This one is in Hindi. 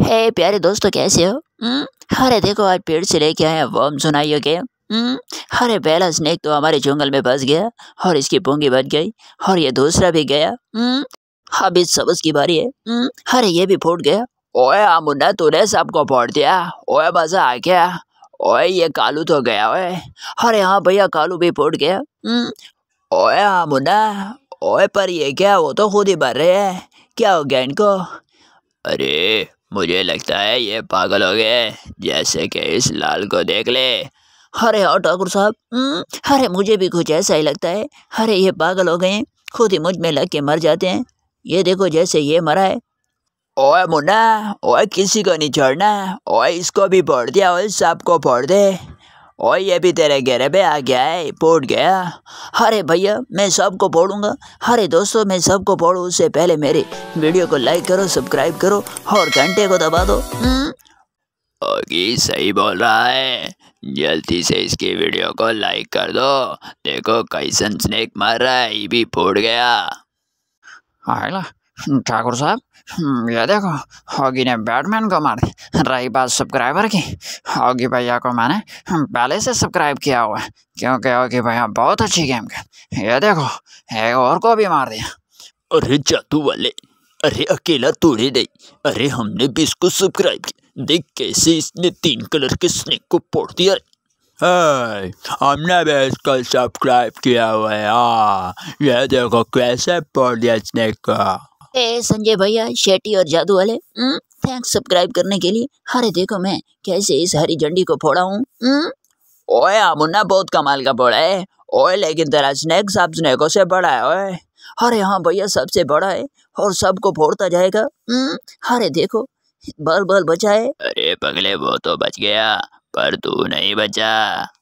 हे प्यारे दोस्तों कैसे हो अरे देखो आज पेड़ से लेके आए वॉम सुनाइयो के अरे पहला स्नेक तो हमारे जंगल में फंस गया और इसकी पोंगी बच गई और ये दूसरा भी गया अब इस सबस की बारी है अरे ये भी फूट गया ओए मुन्ना तूने सबको फोड़ दिया ओए मजा आ गया ओए ये कालू तो गया ओए अरे हाँ भैया कालू भी फूट गया ओए मुन्ना ओए पर ये क्या वो तो खुद ही भर रहे हैं क्या हो गया इनको अरे मुझे लगता है ये पागल हो गए जैसे कि इस लाल को देख ले अरे और हाँ, ठाकुर साहब हम्म, अरे मुझे भी कुछ ऐसा ही लगता है अरे ये पागल हो गए खुद ही मुझ में लग के मर जाते हैं ये देखो जैसे ये मरा है ओए मुन्ना ओए किसी को नहीं छोड़ना ओए इसको भी फोड़ दिया ओए को फोड़ दे और ये भी तेरे घेरे पे आ गया है पोट गया अरे भैया मैं सबको पोड़ूंगा अरे दोस्तों मैं सबको पोड़ू उससे पहले मेरे वीडियो को लाइक करो सब्सक्राइब करो और घंटे को दबा दो हम्म। ओगी सही बोल रहा है जल्दी से इसकी वीडियो को लाइक कर दो देखो कैसन स्नेक मार रहा है ये भी फूट गया आएगा ठाकुर साहब हम्म, ये देखो हॉगी ने बैटमैन को मार दी रही बात सब्सक्राइबर की ओगी भैया को मैंने पहले से सब्सक्राइब किया हुआ है क्योंकि ओगी भैया बहुत अच्छी गेम खेल ये देखो एक और को भी मार दिया अरे जादू वाले अरे अकेला तोड़े नहीं अरे हमने भी इसको सब्सक्राइब किया देख कैसे इसने तीन कलर के स्नेक को पोड़ दिया हमने भी इसको सब्सक्राइब किया हुआ है आ, हाँ। ये देखो कैसे पोड़ दिया स्नेक का ए संजय भैया शेटी और जादू वाले हम्म? थैंक्स सब्सक्राइब करने के लिए अरे देखो मैं कैसे इस हरी झंडी को फोड़ा हूँ हम्म? ओए मुन्ना बहुत कमाल का फोड़ा है ओए लेकिन तेरा स्नैक सब स्नैकों से बड़ा है ओए अरे हाँ भैया सबसे बड़ा है और सबको फोड़ता जाएगा हम्म? अरे देखो बल बल बचा है अरे पगले वो तो बच गया पर तू नहीं बचा